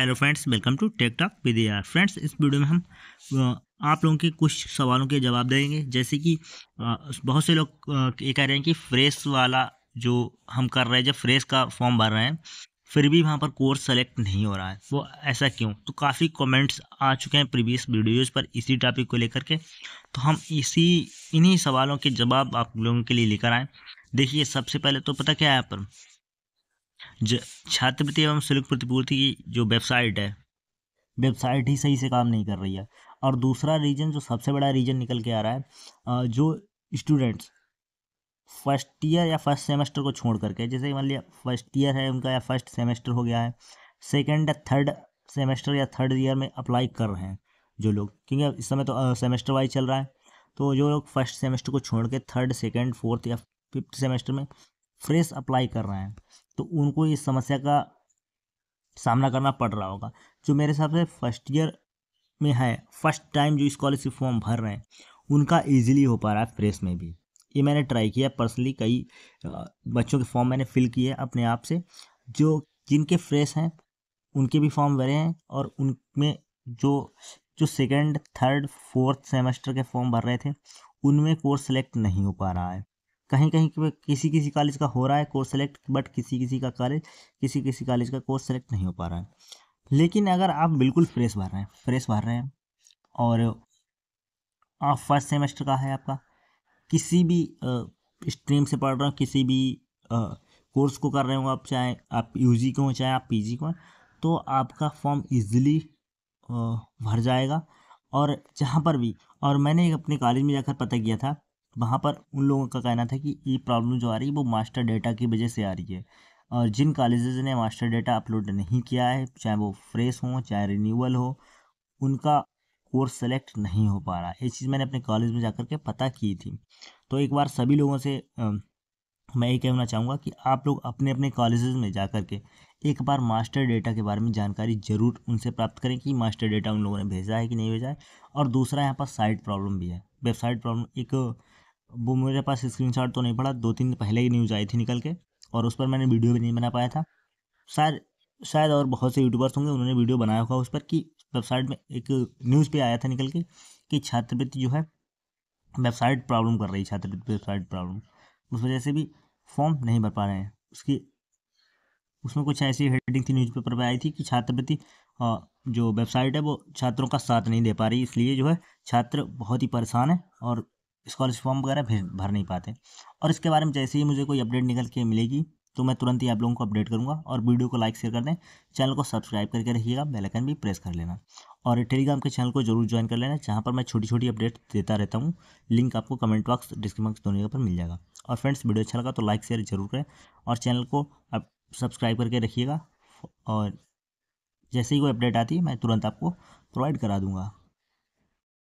hello friends welcome to tech talk with our friends इस video में हम आप लोगों के कुछ सवालों के जवाब देंगे जैसे कि बहुत से लोग ये कह रहे हैं कि फ्रेश वाला जो हम कर रहे हैं जब फ्रेश का फॉर्म भर रहे हैं फिर भी वहाँ पर कोर्स सेलेक्ट नहीं हो रहा है वो ऐसा क्यों तो काफ़ी कमेंट्स आ चुके हैं प्रीवियस वीडियोज़ पर इसी टॉपिक को लेकर के तो हम इसी इन्हीं सवालों के जवाब आप लोगों के लिए लेकर आएँ देखिए सबसे पहले तो पता क्या है यहाँ पर छात्रवृत्ति एवं शुल्क प्रतिपूर्ति की जो वेबसाइट है वेबसाइट ही सही से काम नहीं कर रही है और दूसरा रीज़न जो सबसे बड़ा रीज़न निकल के आ रहा है जो स्टूडेंट्स फर्स्ट ईयर या फर्स्ट सेमेस्टर को छोड़ करके जैसे मान लिया फर्स्ट ईयर है उनका या फर्स्ट सेमेस्टर हो गया है सेकेंड या थर्ड सेमेस्टर या थर्ड ईयर में अप्लाई कर रहे हैं जो लोग क्योंकि इस समय तो सेमेस्टर वाइज चल रहा है तो जो लोग फर्स्ट सेमेस्टर को छोड़ के थर्ड सेकेंड फोर्थ या फिफ्थ सेमेस्टर में फ्रेश अप्लाई कर रहे हैं तो उनको इस समस्या का सामना करना पड़ रहा होगा जो मेरे हिसाब से फर्स्ट ईयर में है फर्स्ट टाइम जो स्कॉलरशिप फॉर्म भर रहे हैं उनका ईजिली हो पा रहा है फ्रेश में भी ये मैंने ट्राई किया पर्सनली कई बच्चों के फॉर्म मैंने फिल किए अपने आप से जो जिनके फ्रेश हैं उनके भी फॉर्म भरे हैं और उनमें जो जो सेकेंड थर्ड फोर्थ सेमेस्टर के फॉर्म भर रहे थे उनमें कोर्स सेलेक्ट नहीं हो पा रहा है कहीं कहीं किसी किसी कॉलेज का हो रहा है कोर्स सेलेक्ट बट किसी किसी का कॉलेज किसी किसी कॉलेज का कोर्स सेलेक्ट नहीं हो पा रहा है लेकिन अगर आप बिल्कुल फ्रेश भर रहे हैं फ्रेश भर रहे हैं और आप फर्स्ट सेमेस्टर का है आपका किसी भी स्ट्रीम से पढ़ रहे हो किसी भी कोर्स को कर रहे हो आप चाहे आप यू जी के हों चाहे आप पी जी के हों तो आपका फॉर्म ईज़िली भर जाएगा और जहाँ पर भी और मैंने अपने कॉलेज में जाकर पता किया था वहाँ पर उन लोगों का कहना था कि ये प्रॉब्लम जो आ रही है वो मास्टर डेटा की वजह से आ रही है और जिन कॉलेजेज ने मास्टर डेटा अपलोड नहीं किया है चाहे वो फ्रेश हो चाहे रिन्यूअल हो उनका कोर्स सेलेक्ट नहीं हो पा रहा ये चीज़ मैंने अपने कॉलेज में जाकर के पता की थी तो एक बार सभी लोगों से आ, मैं ये कहना चाहूँगा कि आप लोग अपने अपने कॉलेज में जा कर के एक बार मास्टर डेटा के बारे में जानकारी ज़रूर उनसे प्राप्त करें कि मास्टर डेटा उन लोगों ने भेजा है कि नहीं भेजा है और दूसरा यहाँ पर साइट प्रॉब्लम भी है वेबसाइट प्रॉब्लम एक वो मेरे पास स्क्रीन तो नहीं पड़ा दो तीन पहले ही न्यूज़ आई थी निकल के और उस पर मैंने वीडियो भी नहीं बना पाया था शायद शायद और बहुत से यूट्यूबर्स होंगे उन्होंने वीडियो बनाया होगा उस पर कि वेबसाइट में एक न्यूज़ पे आया था निकल के कि छात्रवृत्ति जो है वेबसाइट प्रॉब्लम कर रही है छात्रवृत्ति वेबसाइट प्रॉब्लम उस वजह से भी फॉर्म नहीं भर पा रहे हैं उसकी उसमें कुछ ऐसी हेडिंग थी न्यूज़ पेपर पर आई थी कि छात्रवृत्ति जो वेबसाइट है वो छात्रों का साथ नहीं दे पा रही इसलिए जो है छात्र बहुत ही परेशान है और स्कॉलरशिप फॉर्म वगैरह भेज भर नहीं पाते और इसके बारे में जैसे ही मुझे कोई अपडेट निकल के मिलेगी तो मैं तुरंत ही आप लोगों को अपडेट करूंगा और वीडियो को लाइक शेयर कर दें चैनल को सब्सक्राइब करके रखिएगा बेल आइकन भी प्रेस कर लेना और टेलीग्राम के चैनल को जरूर ज्वाइन कर लेना जहां पर मैं छोटी छोटी अपडेट देता रहता हूं लिंक आपको कमेंट बॉक्स डिस्क्रिप्शन बॉक्स दोनों जगह पर मिल जाएगा और फ्रेंड्स वीडियो अच्छा लगा तो लाइक शेयर जरूर करें और चैनल को आप सब्सक्राइब करके रखिएगा और जैसे ही कोई अपडेट आती है मैं तुरंत आपको प्रोवाइड करा दूँगा